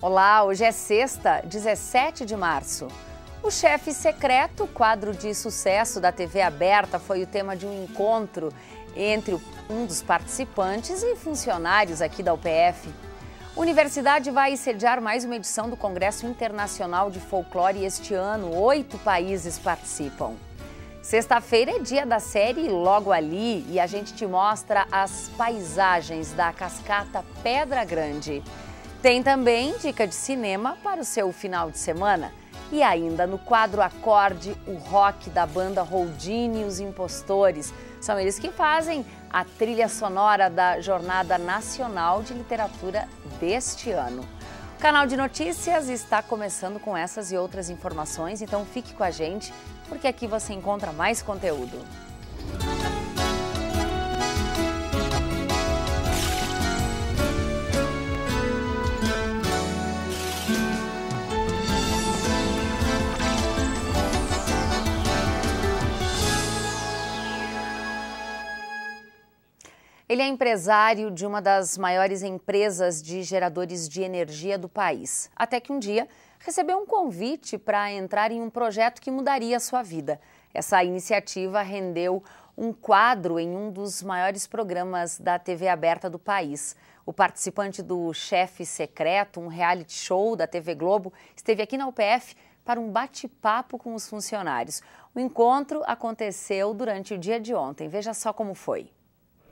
Olá, hoje é sexta, 17 de março. O chefe secreto, quadro de sucesso da TV aberta, foi o tema de um encontro entre um dos participantes e funcionários aqui da UPF. A Universidade vai sediar mais uma edição do Congresso Internacional de Folclore este ano. Oito países participam. Sexta-feira é dia da série Logo Ali e a gente te mostra as paisagens da cascata Pedra Grande. Tem também dica de cinema para o seu final de semana. E ainda no quadro Acorde, o rock da banda Holdini e os Impostores. São eles que fazem a trilha sonora da Jornada Nacional de Literatura deste ano. O canal de notícias está começando com essas e outras informações, então fique com a gente porque aqui você encontra mais conteúdo. Ele é empresário de uma das maiores empresas de geradores de energia do país. Até que um dia recebeu um convite para entrar em um projeto que mudaria a sua vida. Essa iniciativa rendeu um quadro em um dos maiores programas da TV aberta do país. O participante do Chefe Secreto, um reality show da TV Globo, esteve aqui na UPF para um bate-papo com os funcionários. O encontro aconteceu durante o dia de ontem. Veja só como foi.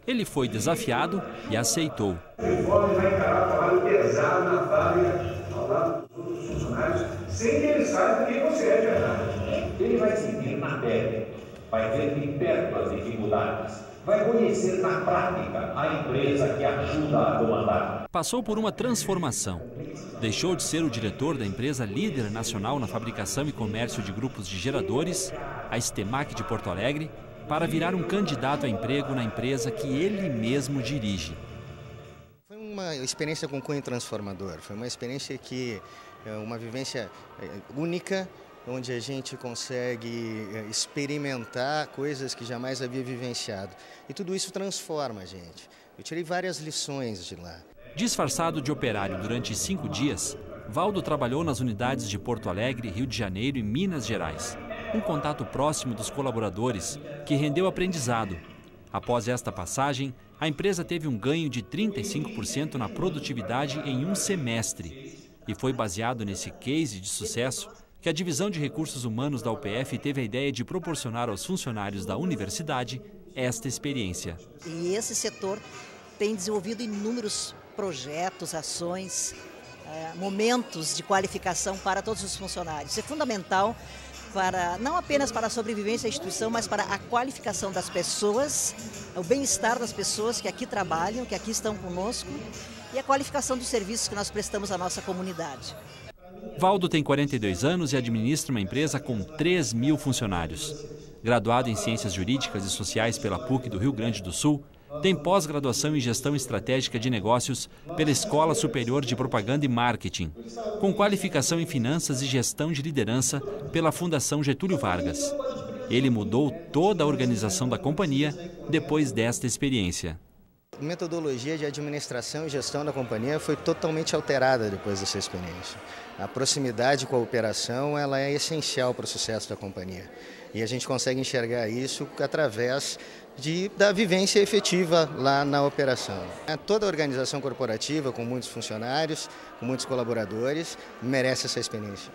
Ele foi desafiado e aceitou. Ele pode vai encarar trabalho pesado na fábrica, ao lado dos outros funcionários, sem que ele saiba quem você é de verdade. Ele vai seguir na pele, vai ver de perto as dificuldades, vai conhecer na prática a empresa que ajuda a comandar. Passou por uma transformação. Deixou de ser o diretor da empresa líder nacional na fabricação e comércio de grupos de geradores, a Stemac de Porto Alegre, para virar um candidato a emprego na empresa que ele mesmo dirige. Foi uma experiência com cunho transformador, foi uma experiência que, eh, uma vivência eh, única, onde a gente consegue eh, experimentar coisas que jamais havia vivenciado. E tudo isso transforma a gente. Eu tirei várias lições de lá. Disfarçado de operário durante cinco dias, Valdo trabalhou nas unidades de Porto Alegre, Rio de Janeiro e Minas Gerais um contato próximo dos colaboradores, que rendeu aprendizado. Após esta passagem, a empresa teve um ganho de 35% na produtividade em um semestre. E foi baseado nesse case de sucesso que a divisão de recursos humanos da UPF teve a ideia de proporcionar aos funcionários da universidade esta experiência. E esse setor tem desenvolvido inúmeros projetos, ações, eh, momentos de qualificação para todos os funcionários. É fundamental para não apenas para a sobrevivência da instituição, mas para a qualificação das pessoas, o bem-estar das pessoas que aqui trabalham, que aqui estão conosco e a qualificação dos serviços que nós prestamos à nossa comunidade. Valdo tem 42 anos e administra uma empresa com 3 mil funcionários. Graduado em Ciências Jurídicas e Sociais pela PUC do Rio Grande do Sul, tem pós-graduação em Gestão Estratégica de Negócios pela Escola Superior de Propaganda e Marketing, com qualificação em Finanças e Gestão de Liderança pela Fundação Getúlio Vargas. Ele mudou toda a organização da companhia depois desta experiência. A metodologia de administração e gestão da companhia foi totalmente alterada depois dessa experiência. A proximidade com a operação ela é essencial para o sucesso da companhia. E a gente consegue enxergar isso através de, da vivência efetiva lá na operação. É, toda organização corporativa, com muitos funcionários, com muitos colaboradores, merece essa experiência.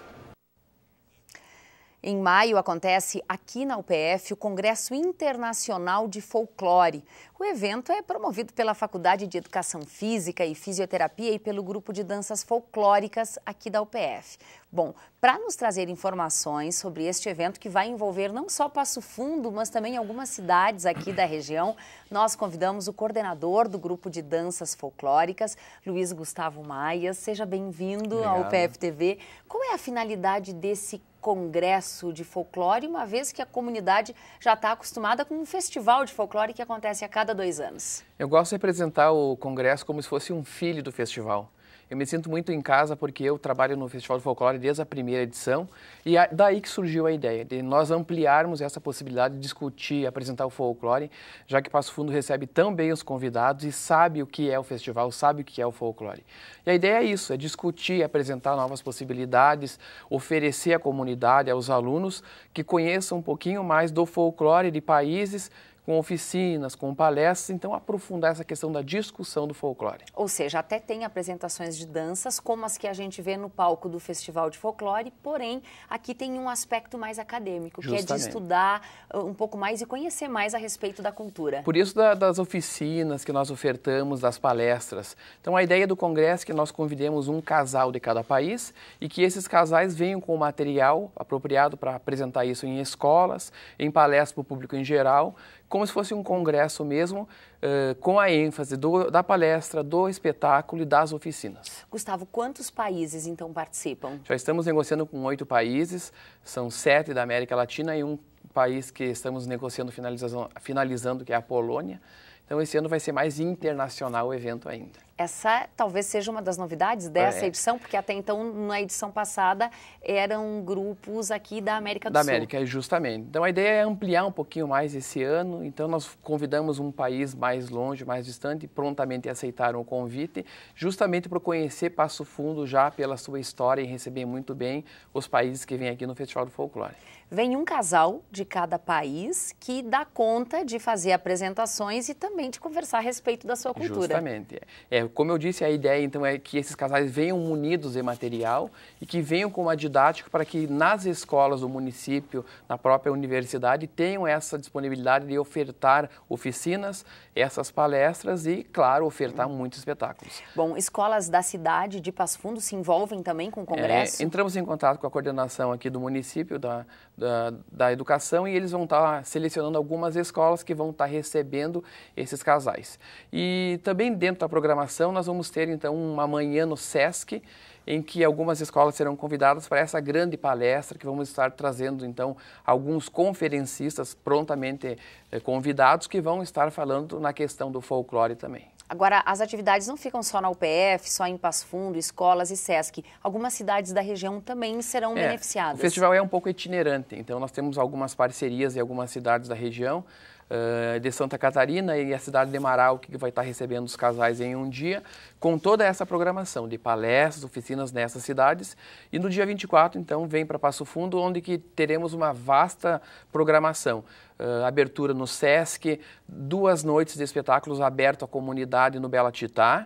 Em maio acontece aqui na UPF o Congresso Internacional de Folclore. O evento é promovido pela Faculdade de Educação Física e Fisioterapia e pelo Grupo de Danças Folclóricas aqui da UPF. Bom, para nos trazer informações sobre este evento que vai envolver não só Passo Fundo, mas também algumas cidades aqui da região, nós convidamos o coordenador do Grupo de Danças Folclóricas, Luiz Gustavo Maia. Seja bem-vindo ao UPF TV. Qual é a finalidade desse congresso de folclore, uma vez que a comunidade já está acostumada com um festival de folclore que acontece a cada dois anos. Eu gosto de representar o congresso como se fosse um filho do festival. Eu me sinto muito em casa porque eu trabalho no Festival de Folclore desde a primeira edição e daí que surgiu a ideia de nós ampliarmos essa possibilidade de discutir, apresentar o folclore, já que Passo Fundo recebe tão bem os convidados e sabe o que é o festival, sabe o que é o folclore. E a ideia é isso, é discutir, apresentar novas possibilidades, oferecer à comunidade, aos alunos que conheçam um pouquinho mais do folclore de países com oficinas, com palestras, então aprofundar essa questão da discussão do folclore. Ou seja, até tem apresentações de danças, como as que a gente vê no palco do Festival de Folclore, porém aqui tem um aspecto mais acadêmico, Justamente. que é de estudar ah, um pouco mais e conhecer mais a respeito da cultura. Por isso da, das oficinas que nós ofertamos, das palestras. Então a ideia do congresso é que nós convidemos um casal de cada país e que esses casais venham com o material apropriado para apresentar isso em escolas, em palestras para o público em geral, como se fosse um congresso mesmo, uh, com a ênfase do, da palestra, do espetáculo e das oficinas. Gustavo, quantos países então participam? Já estamos negociando com oito países, são sete da América Latina e um país que estamos negociando, finalizando, finalizando que é a Polônia. Então, esse ano vai ser mais internacional o evento ainda. Essa talvez seja uma das novidades dessa é. edição, porque até então, na edição passada, eram grupos aqui da América do da Sul. Da América, é, justamente. Então, a ideia é ampliar um pouquinho mais esse ano. Então, nós convidamos um país mais longe, mais distante, prontamente aceitaram o convite, justamente para conhecer Passo Fundo já pela sua história e receber muito bem os países que vêm aqui no Festival do Folclore. Vem um casal de cada país que dá conta de fazer apresentações e também conversar a respeito da sua cultura. Justamente. É, como eu disse, a ideia então é que esses casais venham unidos em material e que venham com uma didática para que nas escolas do município, na própria universidade, tenham essa disponibilidade de ofertar oficinas, essas palestras e, claro, ofertar muitos espetáculos. Bom, escolas da cidade de Passo Fundo se envolvem também com o é, Congresso? É, entramos em contato com a coordenação aqui do município da, da, da educação e eles vão estar selecionando algumas escolas que vão estar recebendo esse esses casais. E também dentro da programação nós vamos ter então uma manhã no SESC em que algumas escolas serão convidadas para essa grande palestra que vamos estar trazendo então alguns conferencistas prontamente eh, convidados que vão estar falando na questão do folclore também. Agora, as atividades não ficam só na UPF, só em Passo Fundo, escolas e SESC. Algumas cidades da região também serão é, beneficiadas. O festival é um pouco itinerante, então nós temos algumas parcerias em algumas cidades da região. Eh, de Santa Catarina e a cidade de Marau, que vai estar recebendo os casais em um dia, com toda essa programação de palestras, oficinas nessas cidades. E no dia 24, então, vem para Passo Fundo, onde que teremos uma vasta programação. Uh, abertura no SESC, duas noites de espetáculos aberto à comunidade no Bela Titá,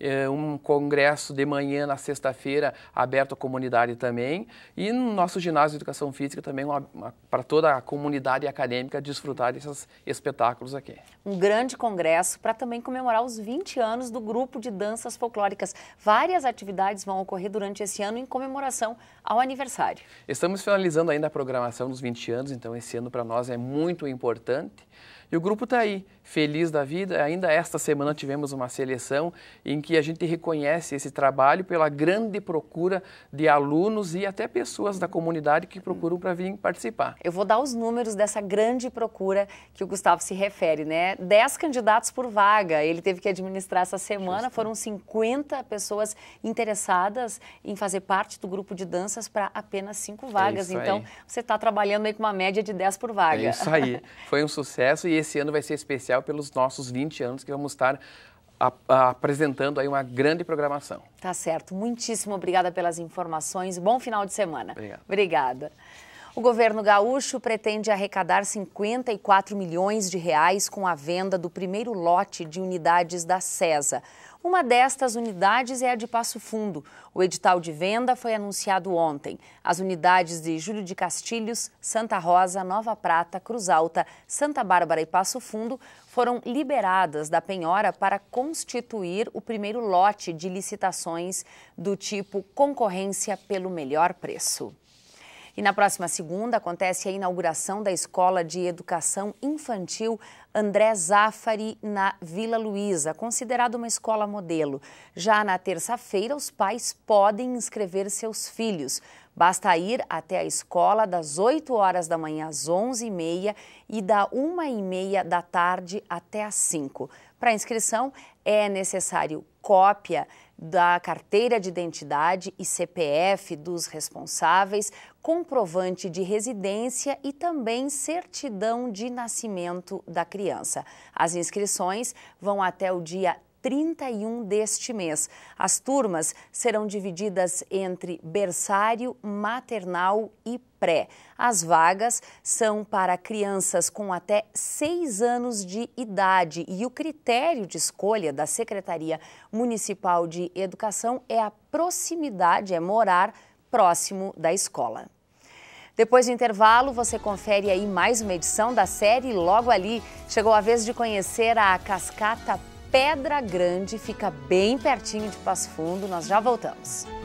é, um congresso de manhã na sexta-feira aberto à comunidade também e no nosso ginásio de educação física também uma, uma, para toda a comunidade acadêmica desfrutar desses espetáculos aqui. Um grande congresso para também comemorar os 20 anos do grupo de danças folclóricas. Várias atividades vão ocorrer durante esse ano em comemoração ao aniversário. Estamos finalizando ainda a programação dos 20 anos, então esse ano para nós é muito importante. E o grupo está aí, feliz da vida. Ainda esta semana tivemos uma seleção em que a gente reconhece esse trabalho pela grande procura de alunos e até pessoas da comunidade que procuram para vir participar. Eu vou dar os números dessa grande procura que o Gustavo se refere, né? 10 candidatos por vaga. Ele teve que administrar essa semana, Justo. foram 50 pessoas interessadas em fazer parte do grupo de danças para apenas cinco é vagas. É então, aí. você está trabalhando aí com uma média de 10 por vaga. É isso aí. Foi um sucesso e esse ano vai ser especial pelos nossos 20 anos que vamos estar a, a, apresentando aí uma grande programação. Tá certo. Muitíssimo obrigada pelas informações. Bom final de semana. Obrigado. Obrigada. O governo gaúcho pretende arrecadar 54 milhões de reais com a venda do primeiro lote de unidades da CESA. Uma destas unidades é a de Passo Fundo. O edital de venda foi anunciado ontem. As unidades de Júlio de Castilhos, Santa Rosa, Nova Prata, Cruz Alta, Santa Bárbara e Passo Fundo foram liberadas da penhora para constituir o primeiro lote de licitações do tipo concorrência pelo melhor preço. E na próxima segunda acontece a inauguração da Escola de Educação Infantil André Zafari, na Vila Luísa, considerada uma escola modelo. Já na terça-feira, os pais podem inscrever seus filhos. Basta ir até a escola das 8 horas da manhã às 11h30 e da 1h30 da tarde até às 5. Para inscrição, é necessário cópia da carteira de identidade e CPF dos responsáveis, comprovante de residência e também certidão de nascimento da criança. As inscrições vão até o dia 31 deste mês. As turmas serão divididas entre berçário, maternal e pré. As vagas são para crianças com até 6 anos de idade e o critério de escolha da Secretaria Municipal de Educação é a proximidade, é morar próximo da escola. Depois do intervalo, você confere aí mais uma edição da série Logo Ali. Chegou a vez de conhecer a cascata Pedra Grande, fica bem pertinho de Passo Fundo. Nós já voltamos.